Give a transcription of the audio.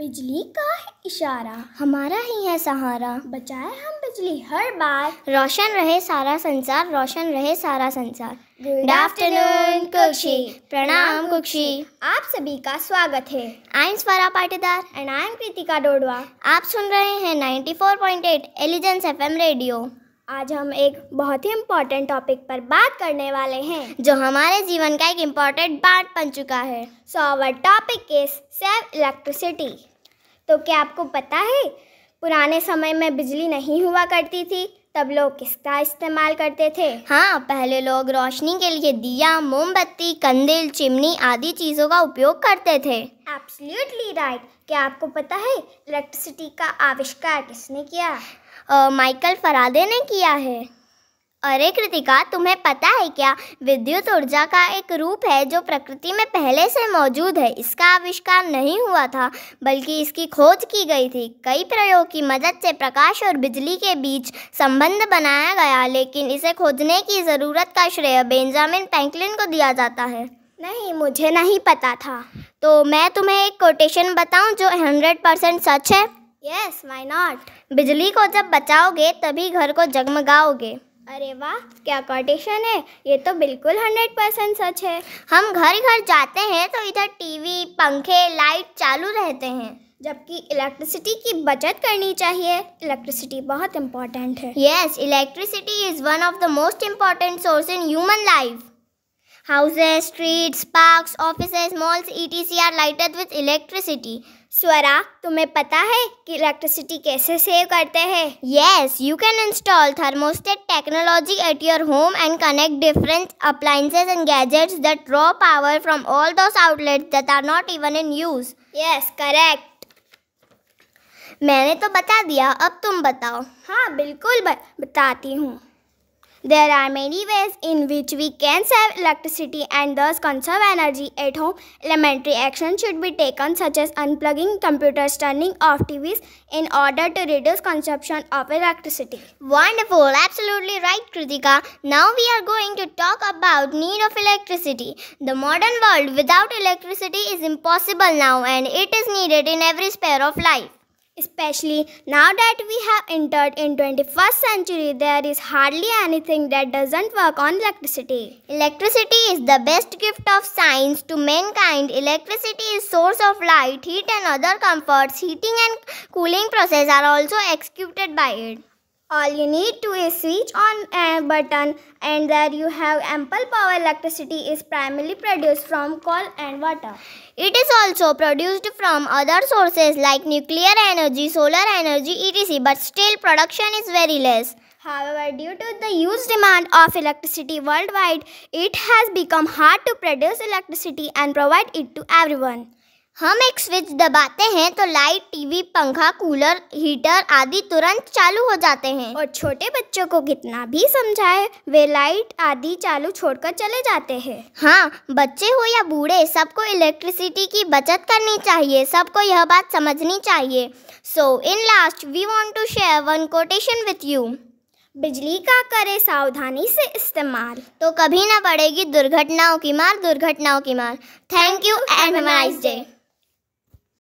बिजली का है इशारा हमारा ही है सहारा बचाए हम बिजली हर बार रोशन रहे सारा संसार रोशन रहे सारा संसार गुड आफ्टरनून कुक्षी प्रणाम कुक्षी आप सभी का स्वागत है I am Swara Patidar and I am Kritika Dodwa आप सुन रहे हैं 94.8 एलिजेंस एफ रेडियो आज हम एक बहुत ही इम्पोर्टेंट टॉपिक पर बात करने वाले हैं जो हमारे जीवन का एक इम्पोर्टेंट पार्ट बन चुका है so our topic is save electricity तो क्या आपको पता है पुराने समय में बिजली नहीं हुआ करती थी तब लोग किसका इस्तेमाल करते थे हाँ पहले लोग रोशनी के लिए दिया मोमबत्ती कंदिल चिमनी आदि चीज़ों का उपयोग करते थे एब्सोल्युटली राइट right. क्या आपको पता है इलेक्ट्रिसिटी का आविष्कार किसने किया माइकल फरादे ने किया है अरे कृतिका तुम्हें पता है क्या विद्युत ऊर्जा का एक रूप है जो प्रकृति में पहले से मौजूद है इसका आविष्कार नहीं हुआ था बल्कि इसकी खोज की गई थी कई प्रयोग की मदद से प्रकाश और बिजली के बीच संबंध बनाया गया लेकिन इसे खोजने की ज़रूरत का श्रेय बेंजामिन पैंकलिन को दिया जाता है नहीं मुझे नहीं पता था तो मैं तुम्हें एक कोटेशन बताऊं जो हंड्रेड परसेंट सच है यस वाई नॉट बिजली को जब बचाओगे तभी घर को जगमगाओगे अरे वाह क्या कोटेशन है ये तो बिल्कुल हंड्रेड परसेंट सच है हम घर घर जाते हैं तो इधर टीवी पंखे लाइट चालू रहते हैं जबकि इलेक्ट्रिसिटी की बचत करनी चाहिए इलेक्ट्रिसिटी बहुत इम्पोर्टेंट है yes electricity is one of the most important source in human life Houses, streets, parks, offices, malls, etc. are lighted with electricity. Swara तुम्हें पता है कि इलेक्ट्रिसिटी कैसे सेव करते हैं yes you can install thermostat technology at your home and connect different appliances and gadgets that draw power from all those outlets that are not even in use yes correct मैंने तो बता दिया अब तुम बताओ हाँ बिल्कुल बताती हूँ There are many ways in which we can save electricity and thus conserve energy at home. Elementary actions should be taken such as unplugging computers, turning off TVs in order to reduce consumption of electricity. Wonderful, absolutely right Kritika. Now we are going to talk about need of electricity. The modern world without electricity is impossible now and it is needed in every sphere of life. Especially now that we have entered in 21st century, there is hardly anything that doesn't work on electricity. Electricity is the best gift of science to mankind. Electricity is source of light, heat and other comforts. Heating and cooling process are also executed by it all you need to is switch on a button and there you have ample power electricity is primarily produced from coal and water. It is also produced from other sources like nuclear energy, solar energy etc but still production is very less. However, due to the huge demand of electricity worldwide, it has become hard to produce electricity and provide it to everyone. हम एक switch दबाते हैं तो light TV पंखा cooler heater आदि तुरंत चालू हो जाते हैं और छोटे बच्चों को कितना भी समझाए वे लाइट आदि चालू छोड़कर चले जाते हैं हाँ बच्चे हो या बूढ़े सबको इलेक्ट्रिसिटी की बचत करनी चाहिए सबको यह बात समझनी चाहिए so in last we want to share one quotation with you बिजली का करे सावधानी से इस्तेमाल तो कभी ना पड़ेगी दुर्घटनाओं की मार दुर्घटनाओं की मार थैंक यू एंड डे